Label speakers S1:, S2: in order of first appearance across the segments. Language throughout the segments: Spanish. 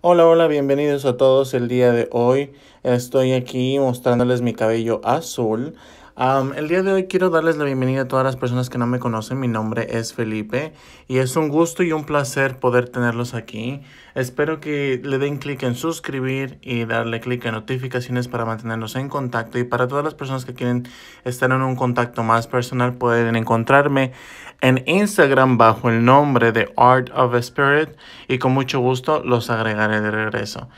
S1: Hola, hola, bienvenidos a todos. El día de hoy estoy aquí mostrándoles mi cabello azul el día de hoy quiero darles la bienvenida a todas las personas que no me conocen. Mi nombre es Felipe y es un gusto y un placer poder tenerlos aquí. Espero que le den clic en suscribir y darle clic en notificaciones para mantenernos en contacto. Y para todas las personas que quieren estar en un contacto más personal, pueden encontrarme en Instagram bajo el nombre de Art of Spirit y con mucho gusto los agregaré de regreso.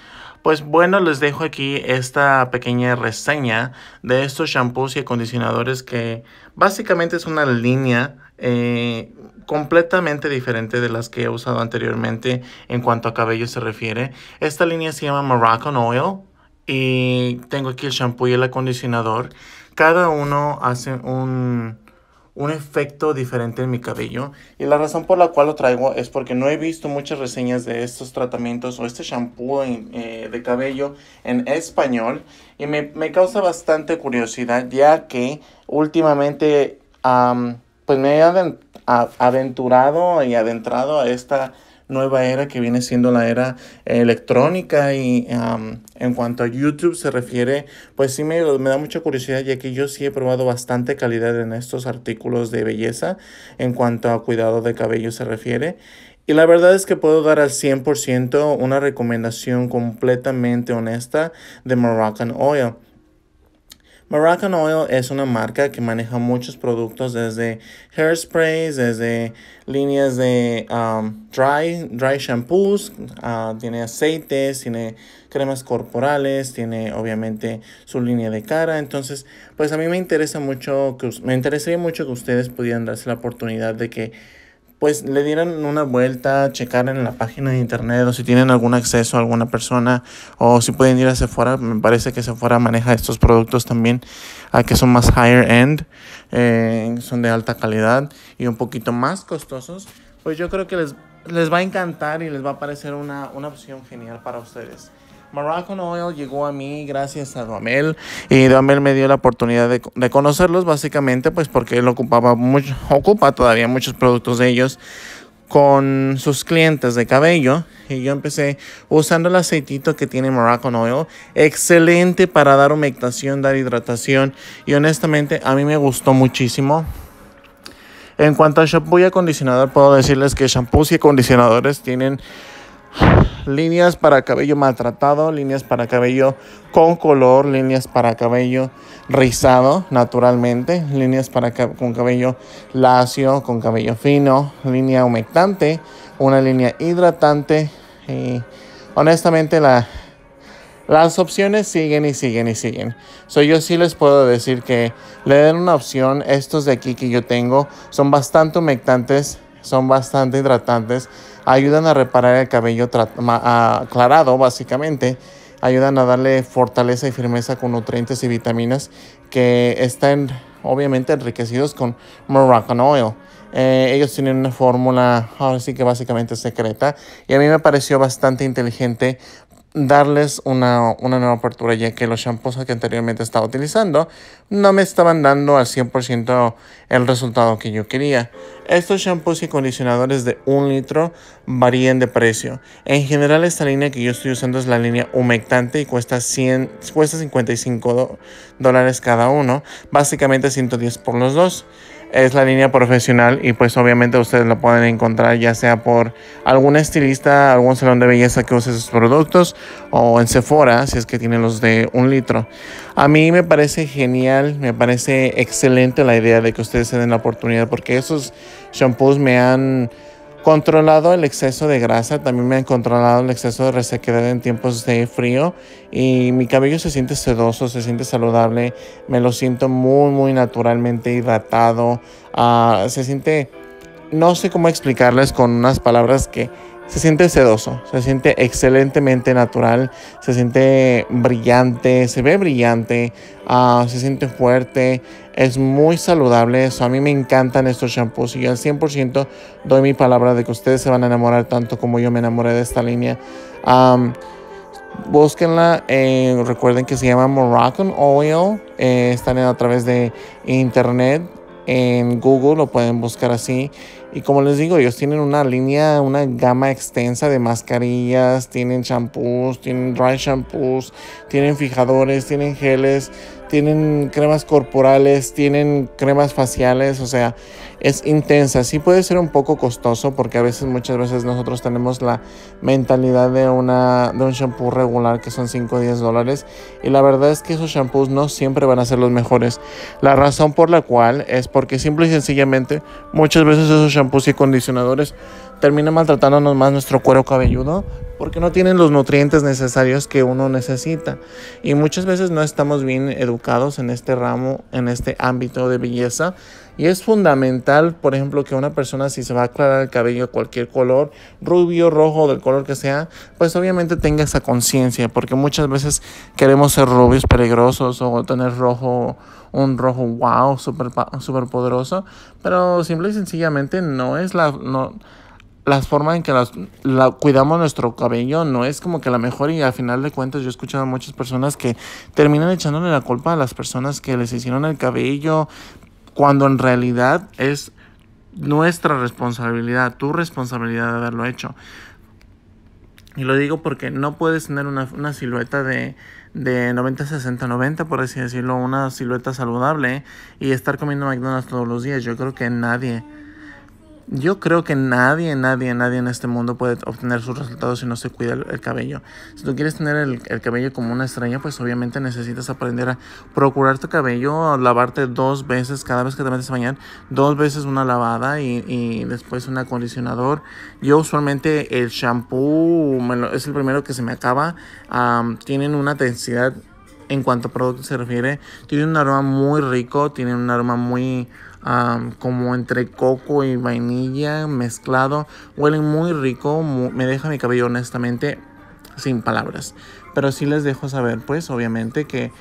S1: Pues bueno, les dejo aquí esta pequeña reseña de estos shampoos y acondicionadores que básicamente es una línea eh, completamente diferente de las que he usado anteriormente en cuanto a cabello se refiere. Esta línea se llama Moroccan Oil y tengo aquí el shampoo y el acondicionador. Cada uno hace un un efecto diferente en mi cabello y la razón por la cual lo traigo es porque no he visto muchas reseñas de estos tratamientos o este shampoo eh, de cabello en español y me, me, causa bastante curiosidad ya que últimamente pues me he aventurado y adentrado a esta nueva era que viene siendo la era electrónica y en cuanto a YouTube se refiere, pues sí me, me da mucha curiosidad ya que yo sí he probado bastante calidad en estos artículos de belleza en cuanto a cuidado de cabello se refiere. Y la verdad es que puedo dar al 100% una recomendación completamente honesta de Moroccan Oil. Moroccan Oil es una marca que maneja muchos productos desde hairsprays, desde líneas de um, dry, dry shampoos, ah, tiene aceites, tiene cremas corporales, tiene obviamente su línea de cara. Entonces, pues a mí me interesa mucho, que, me interesaría mucho que ustedes pudieran darse la oportunidad de que pues le dieran una vuelta, checar en la página de internet o si tienen algún acceso a alguna persona o si pueden ir a Sephora. Me parece que Sephora maneja estos productos también a que son más higher end, eh, son de alta calidad y un poquito más costosos. Pues yo creo que les, va a encantar y les va a parecer una, una opción genial para ustedes. Moroccan Oil llegó a mí gracias a Duhamel y Duhamel me dio la oportunidad de, conocerlos básicamente pues porque él ocupaba mucho, ocupa todavía muchos productos de ellos con sus clientes de cabello y yo empecé usando el aceitito que tiene Moroccan Oil, excelente para dar humectación, dar hidratación y honestamente a mí me gustó muchísimo. En cuanto a shampoo y acondicionador, puedo decirles que shampoos y acondicionadores tienen líneas para cabello maltratado, líneas para cabello con color, líneas para cabello rizado naturalmente, líneas para con cabello lacio, con cabello fino, línea humectante, una línea hidratante. Y honestamente las opciones siguen y siguen y siguen. soy yo sí les puedo decir que le den una opción. Estos de aquí que yo tengo son bastante humectantes, son bastante hidratantes ayudan a reparar el cabello aclarado básicamente, ayudan a darle fortaleza y firmeza con nutrientes y vitaminas que están obviamente enriquecidos con Moroccan Oil. Eh, ellos tienen una fórmula, ahora sí que básicamente secreta, y a mí me pareció bastante inteligente darles una, nueva apertura ya que los shampoos que anteriormente estaba utilizando no me estaban dando al 100% el resultado que yo quería. Estos shampoos y condicionadores de un litro varían de precio. En general esta línea que yo estoy usando es la línea humectante y cuesta, 100, cuesta 55 dólares cada uno, básicamente 110 por los dos es la línea profesional y pues obviamente ustedes lo pueden encontrar ya sea por algún estilista, algún salón de belleza que use sus productos o en Sephora si es que tienen los de un litro. A mí me parece genial, me parece excelente la idea de que ustedes se den la oportunidad porque esos shampoos me han controlado el exceso de grasa, también me han controlado el exceso de resequedad en tiempos de frío y mi cabello se siente sedoso, se siente saludable, me lo siento muy muy naturalmente hidratado, ah, se siente, no sé cómo explicarles con unas palabras que se siente sedoso, se siente excelentemente natural, se siente brillante, se ve brillante, ah, se siente fuerte, es muy saludable. a mí me encantan estos shampoos y yo al 100% doy mi palabra de que ustedes se van a enamorar tanto como yo me enamoré de esta línea. busquenla, búsquenla. Eh, recuerden que se llama Moroccan Oil. Eh, están a través de internet. En Google lo pueden buscar así. Y como les digo, ellos tienen una línea, una gama extensa de mascarillas, tienen champús, tienen dry shampoos, tienen fijadores, tienen geles, tienen cremas corporales, tienen cremas faciales, o sea, es intensa. Sí puede ser un poco costoso porque a veces, muchas veces nosotros tenemos la mentalidad de, una, de un shampoo regular que son 5 o 10 dólares y la verdad es que esos shampoos no siempre van a ser los mejores. La razón por la cual es porque simple y sencillamente muchas veces esos shampoos y condicionadores terminan maltratándonos más nuestro cuero cabelludo, porque no tienen los nutrientes necesarios que uno necesita. Y muchas veces no estamos bien educados en este ramo, en este ámbito de belleza. Y es fundamental, por ejemplo, que una persona si se va a aclarar el cabello de cualquier color, rubio, rojo, del color que sea, pues obviamente tenga esa conciencia, porque muchas veces queremos ser rubios peligrosos o tener rojo, un rojo wow, súper super poderoso, pero simple y sencillamente no es la... No, la forma en que las, la, cuidamos nuestro cabello no es como que la mejor y al final de cuentas yo he escuchado a muchas personas que terminan echándole la culpa a las personas que les hicieron el cabello cuando en realidad es nuestra responsabilidad, tu responsabilidad de haberlo hecho. Y lo digo porque no puedes tener una, silueta de, de 90, 60, 90, por así decirlo, una silueta saludable y estar comiendo McDonald's todos los días. Yo creo que nadie yo creo que nadie, nadie, nadie en este mundo puede obtener sus resultados si no se cuida el, cabello. Si tú quieres tener el, cabello como una estrella, pues obviamente necesitas aprender a procurar tu cabello, lavarte dos veces cada vez que te metes a bañar, dos veces una lavada y, y después un acondicionador. Yo usualmente el shampoo es el primero que se me acaba. tienen una densidad en cuanto a producto se refiere. Tienen un aroma muy rico, tienen un aroma muy como entre coco y vainilla mezclado. Huelen muy rico, me deja mi cabello honestamente sin palabras. Pero sí les dejo saber, pues obviamente que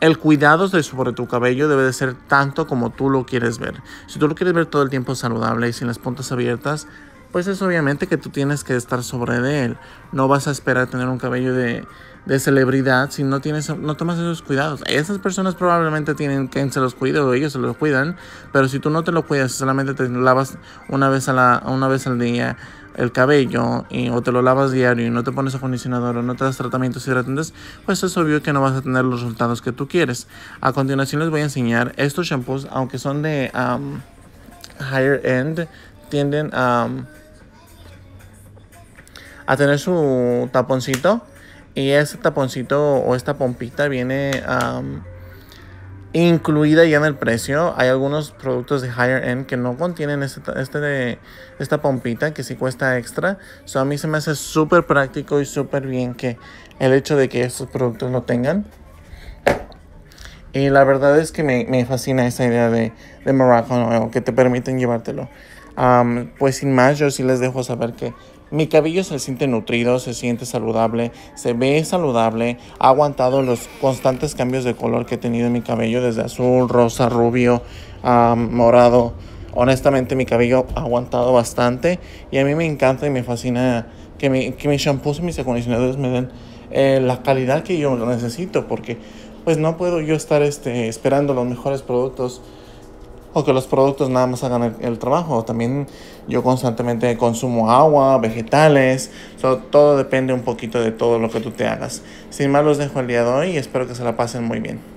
S1: el cuidado sobre tu cabello debe de ser tanto como tú lo quieres ver. Si tú lo quieres ver todo el tiempo saludable y sin las puntas abiertas, pues es obviamente que tú tienes que estar sobre de él. No vas a esperar tener un cabello de, celebridad si no, tienes, no tomas esos cuidados. Esas personas probablemente tienen quien se los cuide o ellos se los cuidan, pero si tú no te lo cuidas, solamente te lavas una vez, a la, una vez al día el cabello o te lo lavas diario y no te pones acondicionador o no te das tratamientos hidratantes, pues es obvio que no vas a tener los resultados que tú quieres. A continuación les voy a enseñar estos shampoos, aunque son de um, higher end, tienden a a tener su taponcito. Y ese taponcito o esta pompita viene incluida ya en el precio. Hay algunos productos de higher end que no contienen este, este, de, esta pompita que sí cuesta extra. So a mí se me hace súper práctico y súper bien que el hecho de que estos productos lo tengan. Y la verdad es que me, fascina esa idea de, de Morocco que te permiten llevártelo. pues sin más, yo sí les dejo saber que mi cabello se siente nutrido, se siente saludable, se ve saludable, ha aguantado los constantes cambios de color que he tenido en mi cabello, desde azul, rosa, rubio, morado. Honestamente mi cabello ha aguantado bastante y a mí me encanta y me fascina que, mis shampoos y mis acondicionadores me den eh, la calidad que yo necesito porque pues no puedo yo estar este, esperando los mejores productos o que los productos nada más hagan el, trabajo. También yo constantemente consumo agua, vegetales, todo depende un poquito de todo lo que tú te hagas. Sin más los dejo el día de hoy y espero que se la pasen muy bien.